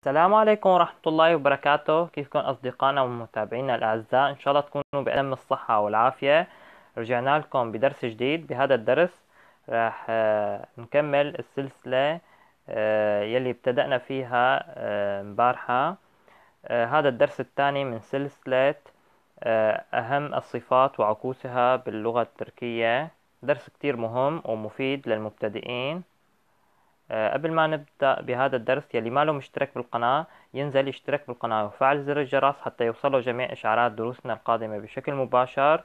السلام عليكم ورحمة الله وبركاته كيفكم أصدقائنا ومتابعينا الأعزاء إن شاء الله تكونوا بألم الصحة والعافية رجعنا لكم بدرس جديد بهذا الدرس راح آه، نكمل السلسلة آه، يلي ابتدأنا فيها آه، مبارحة هذا الدرس الثاني من سلسلة أهم الصفات وعكوسها باللغة التركية درس كتير مهم ومفيد للمبتدئين آه، قبل ما نبدأ بهذا الدرس يلي ما له مشترك بالقناة ينزل يشترك بالقناة وفعل زر الجرس حتى يوصله جميع إشعارات دروسنا القادمة بشكل مباشر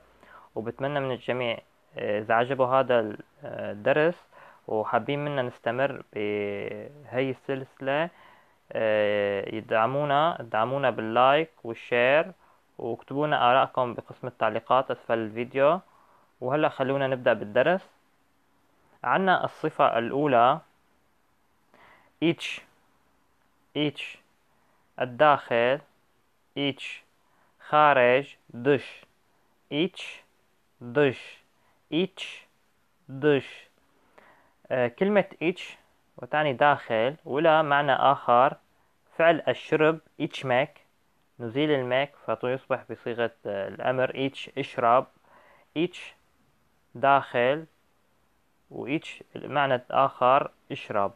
وبتمنى من الجميع آه، إذا عجبوا هذا آه، الدرس وحابين منا نستمر بهي السلسلة يدعمونا ادعمونا باللايك والشير واكتبوا لنا آرائكم بقسم التعليقات أسفل الفيديو وهلأ خلونا نبدأ بالدرس عنا الصفة الأولى each each الداخل each خارج دش each دش each دش آه، كلمة each وتعني داخل ولا معنى آخر فعل الشرب each ماك نزيل الماك فيصبح بصيغة آه، الأمر each اشرب each داخل و each المعنى الآخر اشرب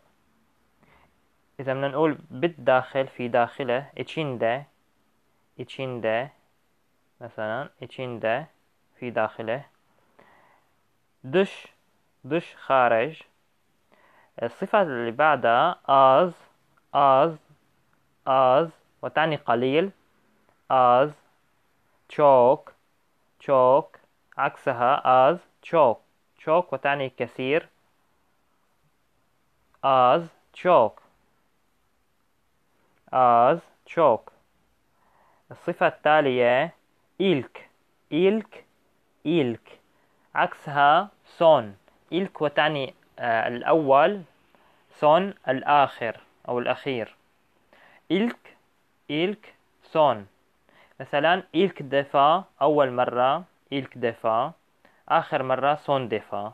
إذا بدنا نقول بالداخل في داخله إتشين دا مثلا دا في داخله دش دش خارج الصفة اللي بعدها آز آز آز وتعني قليل آز تشوك تشوك عكسها آز تشوك تشوك وتعني كثير آز تشوك as chalk الصفة التالية ilk ilk ilk عكسها son ilk وتعني الأول son الآخر أو الأخير ilk ilk son مثلا ilk دفا أول مرة ilk دفا آخر مرة son دفا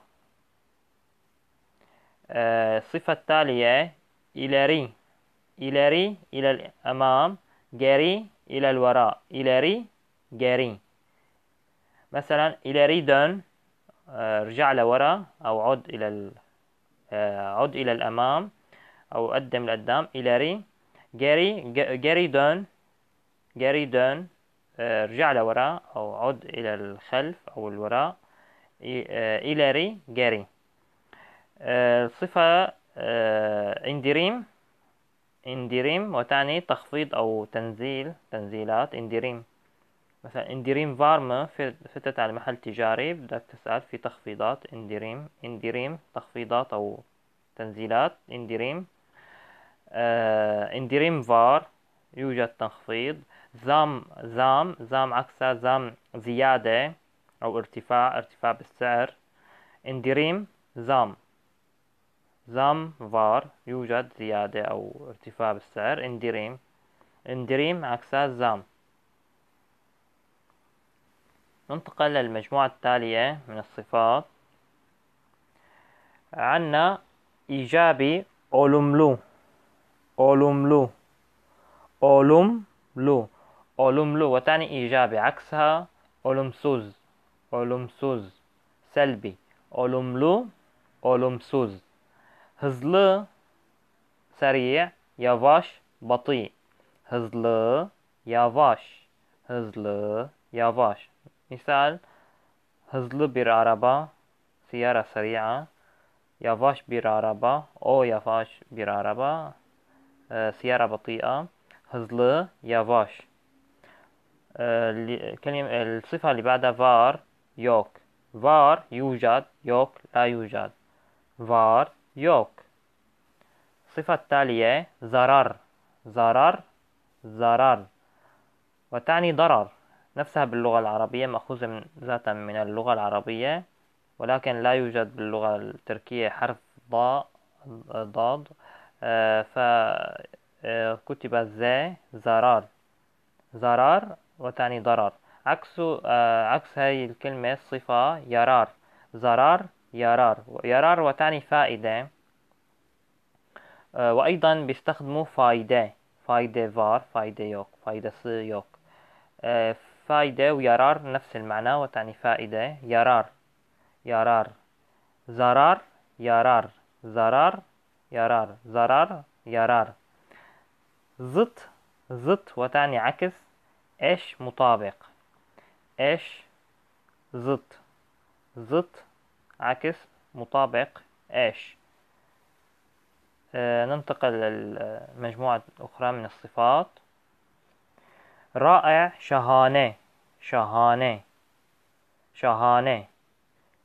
الصفة اه، التالية إلاري إلاري إلى الأمام جاري إلى الوراء إلاري جاري مثلا إلاري دون ارجع آه، لورا أو عد إلى آه، عد إلى الأمام أو قدم لقدام إلاري جاري جاري دون جاري دون ارجع آه، لورا أو عد إلى الخلف أو الوراء إلاري جاري الصفة اندريم اندريم وتعني تخفيض أو تنزيل تنزيلات اندريم مثلا اندريم فارما فتت على محل تجاري بدك تسأل في تخفيضات اندريم اندريم تخفيضات أو تنزيلات اندريم آه اندريم فار يوجد تخفيض زام زام زام عكسها زام زيادة أو ارتفاع ارتفاع بالسعر اندريم زام زام فار يوجد زيادة أو ارتفاع بالسعر اندريم اندريم عكسها زام ننتقل للمجموعة التالية من الصفات عنا إيجابي أولوملو أولوملو أولوملو أولوملو وتعني إيجابي عكسها أولومسوز أولومسوز سلبي أولوملو أولومسوز Hızlı, seriye, yavaş, batı. Hızlı, yavaş, hızlı, yavaş. Misal, hızlı bir araba, siyara seri'a. Yavaş bir araba, o yavaş bir araba, e, siyara batı'a. Hızlı, yavaş. E, kelime, el sıfa li e, ba'da var, yok. Var, yujad, yok, la yujad. Var, يوك الصفة التالية زرار زرار زرار وتعني ضرر نفسها باللغة العربية مأخوذة من ذاتا من اللغة العربية ولكن لا يوجد باللغة التركية حرف ضاء ضاد فكتب ز زرار زرار وتعني ضرر عكس عكس هاي الكلمة صفة يرار زرار يرار يرار وتعني فائدة آه، وأيضا بيستخدموا فايدة فايدة فار فايدة يوك فايدة سي يوك آه، فايدة ويرار نفس المعنى وتعني فائدة يرار يرار زرار يرار زرار يرار زرار يرار زت زت وتعني عكس ايش مطابق ايش زت زت عكس مطابق ايش آه ننتقل للمجموعة الأخرى من الصفات رائع شهانة شهانة شهانة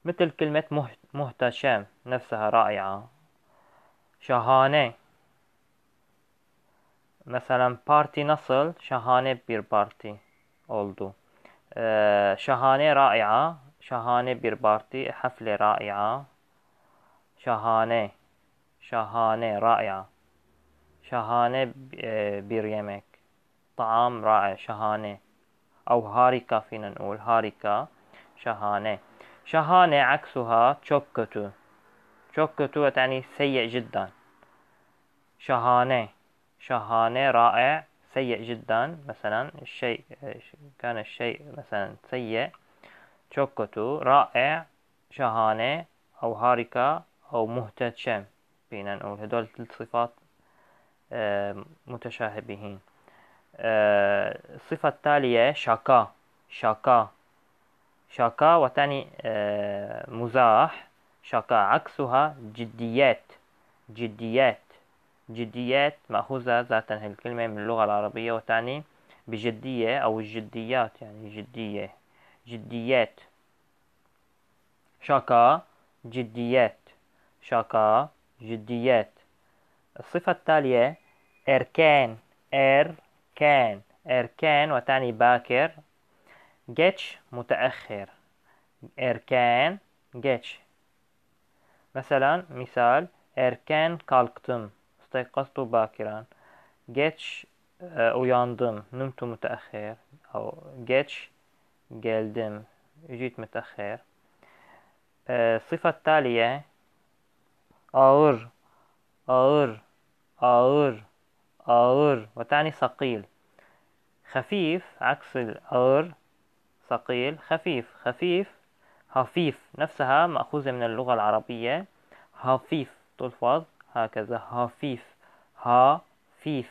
مثل كلمة مهتشم نفسها رائعة شهانة مثلا بارتي نصل شهانة بير بارتي أولدو آه، شهانة رائعة شهانه bir حفلة رائعة. شهانه شهانه رائعة. شهانه آه، بير يمك طعام رائع شهانة أو هاريكا فينا نقول هاريكا شهانة شهانة عكسها تشوكتو تشوكتو تعني سيء جدا شهانة شهانة رائع سيء جدا مثلا الشيء آه، كان الشيء مثلا سيء çok kötü, رائع شهانة أو هاركة أو مهتشم فينا نقول هدول ثلاث صفات اه، متشابهين الصفة اه، التالية شاكا شاكا شاكا وتعني اه، مزاح شاكا عكسها جديات جديات جديات مأخوذة ذاتا هالكلمة من اللغة العربية وتعني بجدية أو الجديات يعني جدية جديات شكا جديات شكا جديات الصفة التالية إركان إركان إركان وتعني باكر جيتش متأخر إركان جيتش مثلا مثال إركان كالكتم استيقظت باكرا جيتش آه، أوياندم نمت متأخر أو جيتش جلدم جيت متأخر الصفة التالية ağır ağır ağır ağır وتعني ثقيل خفيف عكس الأغر ثقيل خفيف خفيف هفيف نفسها مأخوذة من اللغة العربية هفيف تلفظ هكذا هفيف خفيف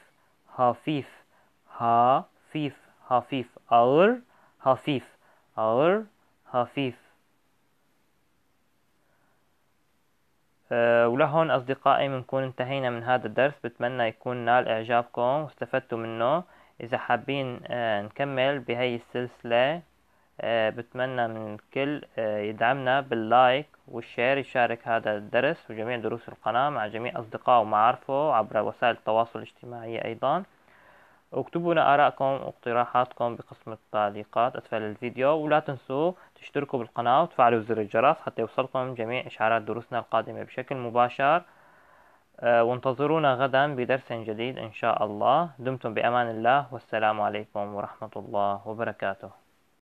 خفيف خفيف خفيف خفيف أغر خفيف اور خفيف آه، ولهون أصدقائي بنكون انتهينا من هذا الدرس بتمنى يكون نال إعجابكم واستفدتوا منه إذا حابين آه، نكمل بهي السلسلة آه، بتمنى من الكل يدعمنا باللايك والشير يشارك هذا الدرس وجميع دروس القناة مع جميع أصدقائه ومعارفه عبر وسائل التواصل الاجتماعي أيضا اكتبوا لنا آرائكم واقتراحاتكم بقسم التعليقات أسفل الفيديو ولا تنسوا تشتركوا بالقناة وتفعلوا زر الجرس حتى يوصلكم جميع إشعارات دروسنا القادمة بشكل مباشر آه، وانتظرونا غدا بدرس جديد إن شاء الله دمتم بأمان الله والسلام عليكم ورحمة الله وبركاته